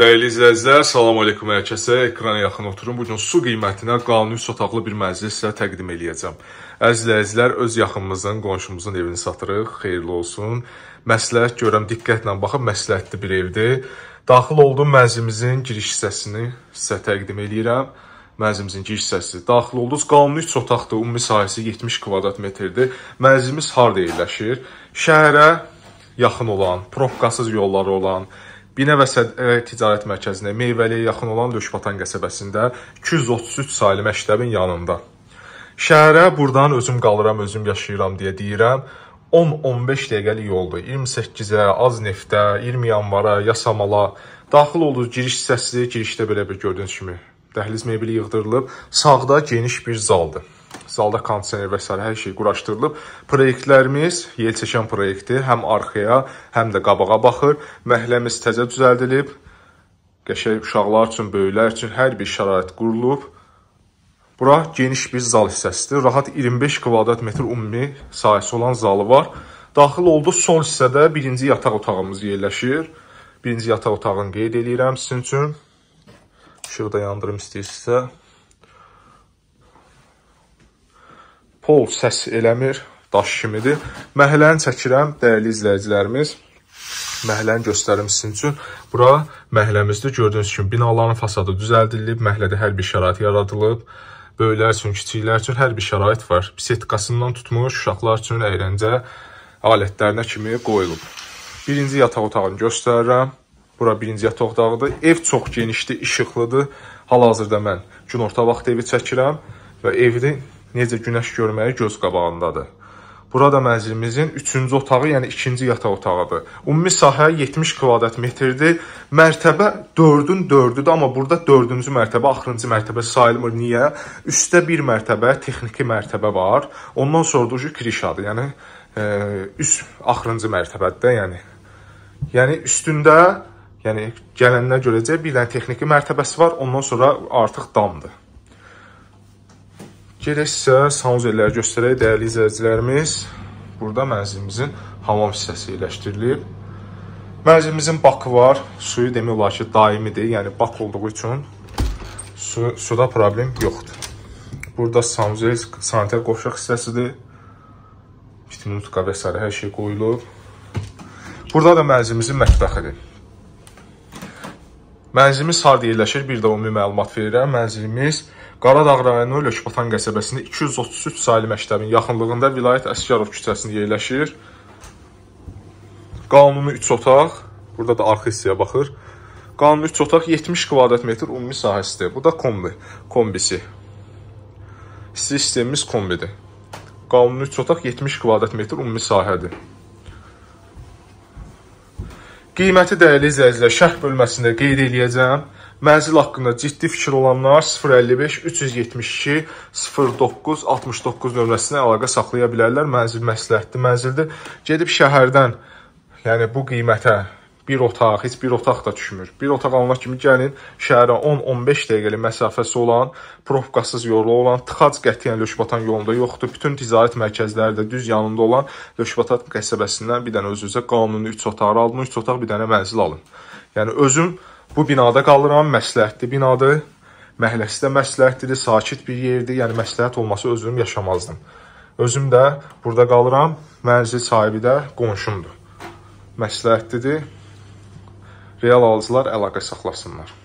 Dəyərli izləyicilər, salam aleykum hər kəsə. Ekrana yaxın oturun. Bu gün su qiymətinə qanuni sotaqlı bir məclis sizə təqdim eləyəcəm. Əziz izləyicilər, öz yaxınımızın, qonşumuzun evini satırıq. Xeyirli olsun. Məsləhət görəm diqqətlə baxıb məsləhətli bir evdir. Daxil olduğum mənzilimizin giriş hissəsini sizə təqdim eləyirəm mənzilimizin giriş hissəsi. Daxil oldunuz, qanuni 3 otaqdır, ümumi sahəsi 70 kvadrat metrdir. Mənzilimiz harda yerləşir? Şəhərə yaxın olan, probkasız yolları olan, Binəvə e, ticarət mərkəzinə, Meyvəliyə yaxın olan Löşbatan qəsəbəsində 233 saylı məktəbin yanında. Şəhərə burdan özüm qalıram, özüm yaşayıram deyə deyirəm. 10-15 dəqiqəlik yoldur. 28-ə, az neftə, 20 yanvara, yasamala daxil olduq giriş hissəsi, girişdə belə bir gördüyünüz kimi dəhliz mebeli yığdırılıb, sağda geniş bir zaldır zalda kondisioner və s. hər şey quraşdırılıb. Proyektlərimiz, Yelçəkən proyekti həm arxaya, həm də qabağa baxır. Məhəlləmiz təzə düzəldilib. Qəşəng uşaqlar üçün, böyüklər üçün hər bir şərait qurulub. Bura geniş bir zal hissəsidir. Rahat 25 kvadrat metr ümumi sahəsi olan zalı var. Daxil oldu sol hissədə birinci yataq otağımız yerləşir. Birinci yataq otağını qeyd edirəm sizin üçün. İşığı da yandırım istəyirsinizsə. pol səs eləmir, daş kimidir. Məhləni çəkirəm, dəyərli izləyicilərimiz. Məhləni göstərim sizin üçün. Bura məhləmizdir. Gördüyünüz kimi binaların fasadı düzəldilib, məhlədə hər bir şərait yaradılıb. Böyüklər üçün, kiçiklər üçün hər bir şərait var. Bisetkasından tutmuş, uşaqlar üçün əyləncə alətlərinə kimi qoyulub. Birinci yataq otağını göstərirəm. Bura birinci yataq otağıdır. Ev çox genişdir, işıqlıdır. Hal-hazırda mən günorta vaxtı evi çəkirəm və evin necə günəş görməyi göz qabağındadır. Burada mənzilimizin 3-cü otağı, yəni 2-ci yataq otağıdır. Ümumi sahə 70 kvadrat metrdir. Mərtəbə 4-ün 4-üdür, amma burada 4-cü mərtəbə axırıncı mərtəbə sayılmır. Niyə? Üstdə bir mərtəbə, texniki mərtəbə var. Ondan sonra da kirişadır. Yəni e, üst axırıncı mərtəbədir də, yəni. Yəni üstündə, yəni gələnlər görəcək bir dənə texniki mərtəbəsi var. Ondan sonra artıq damdır. Gerək sizə sanuzelləri göstərək dəyərli izləyicilərimiz. Burada mənzilimizin hamam hissəsi yerləşdirilib. Mənzilimizin bakı var. Suyu demək olar ki, daimidir. Yəni bak olduğu üçün su, suda problem yoxdur. Burada sanuzel sanitar qovşaq hissəsidir. Vitaminutka və s. hər şey qoyulub. Burada da mənzilimizin mətbəxidir. Mənzilimiz harda yerləşir? Bir də ümumi məlumat verirəm. Mənzilimiz Qaradağ rayonu Lökbatan qəsəbəsində 233 saylı məktəbin yaxınlığında vilayət Əsgərov küçəsində yerləşir. Qanuni 3 otaq, burada da arxa hissəyə baxır. Qanuni 3 otaq 70 kvadrat metr ümumi sahəsidir. Bu da kombi, kombisi. Sistemimiz kombidir. Qanuni 3 otaq 70 kvadrat metr ümumi sahədir. Qiyməti dəyərli izləyicilər, şərh bölməsində qeyd eləyəcəm. Mənzil haqqında ciddi fikir olanlar 055 372 09 69 nömrəsinə əlaqə saxlaya bilərlər. Mənzil məsləhətli mənzildir. Gedib şəhərdən, yəni bu qiymətə bir otaq, heç bir otaq da düşmür. Bir otaq almaq kimi gəlin şəhərə 10-15 dəqiqəlik məsafəsi olan, provkasız yolu olan, Tıxac qətiyyən Löşbatan yolunda yoxdur. Bütün ticarət mərkəzləri də düz yanında olan Löşbatan qəsəbəsindən bir dənə özünüzə qanuni 3 otaq alın, 3 otaq bir dənə mənzil alın. Yəni özüm bu binada qalıram, məsləhətli binadır. Məhəlləsi də məsləhətlidir, sakit bir yerdir. Yəni məsləhət olması özüm yaşamazdım. Özüm də burada qalıram, mənzil sahibi də qonşumdur. Məsləhətlidir real alıcılar əlaqə saxlasınlar.